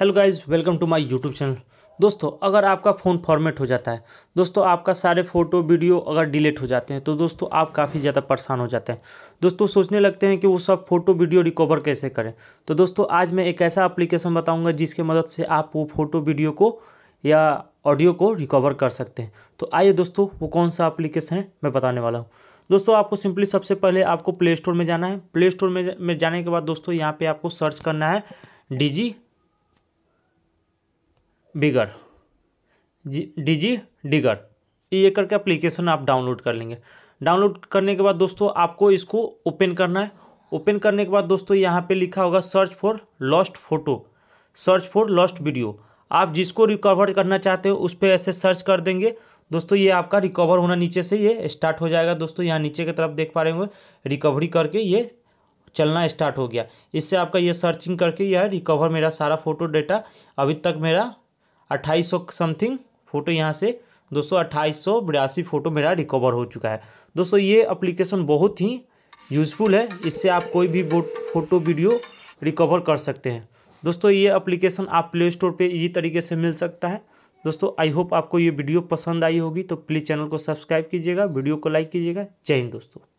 hello guys welcome to my YouTube channel दोस्तों अगर आपका फ़ोन फॉर्मेट हो जाता है दोस्तों आपका सारे फ़ोटो वीडियो अगर डिलीट हो जाते हैं तो दोस्तों आप काफ़ी ज़्यादा परेशान हो जाते हैं दोस्तों सोचने लगते हैं कि वो सब फ़ोटो वीडियो रिकवर कैसे करें तो दोस्तों आज मैं एक ऐसा अप्लीकेशन बताऊँगा जिसके मदद से आप वो फ़ोटो वीडियो को या ऑडियो को रिकवर कर सकते हैं तो आइए दोस्तों वो कौन सा अप्लीकेशन है मैं बताने वाला हूँ दोस्तों आपको सिंपली सबसे पहले आपको प्ले स्टोर में जाना है प्ले स्टोर में जाने के बाद दोस्तों यहाँ पर आपको सर्च करना है डी बिगर जी डिगर ये करके एप्लीकेशन आप डाउनलोड कर लेंगे डाउनलोड करने के बाद दोस्तों आपको इसको ओपन करना है ओपन करने के बाद दोस्तों यहाँ पे लिखा होगा search for lost photo search for lost video आप जिसको रिकवर करना चाहते हो उस पर ऐसे सर्च कर देंगे दोस्तों ये आपका रिकवर होना नीचे से ये स्टार्ट हो जाएगा दोस्तों यहाँ नीचे की तरफ देख पा रहे होंगे रिकवरी करके ये चलना स्टार्ट हो गया इससे आपका ये सर्चिंग करके यह रिकवर मेरा सारा फोटो डेटा अभी तक मेरा अट्ठाईस सौ समथिंग फ़ोटो यहाँ से दोस्तों अट्ठाईस सौ बयासी फ़ोटो मेरा रिकवर हो चुका है दोस्तों ये अप्लीकेशन बहुत ही यूज़फुल है इससे आप कोई भी फ़ोटो वीडियो रिकवर कर सकते हैं दोस्तों ये अप्लीकेशन आप प्ले स्टोर पर इजी तरीके से मिल सकता है दोस्तों आई होप आपको ये वीडियो पसंद आई होगी तो प्लीज़ चैनल को सब्सक्राइब कीजिएगा वीडियो को लाइक कीजिएगा जय हिंद दोस्तों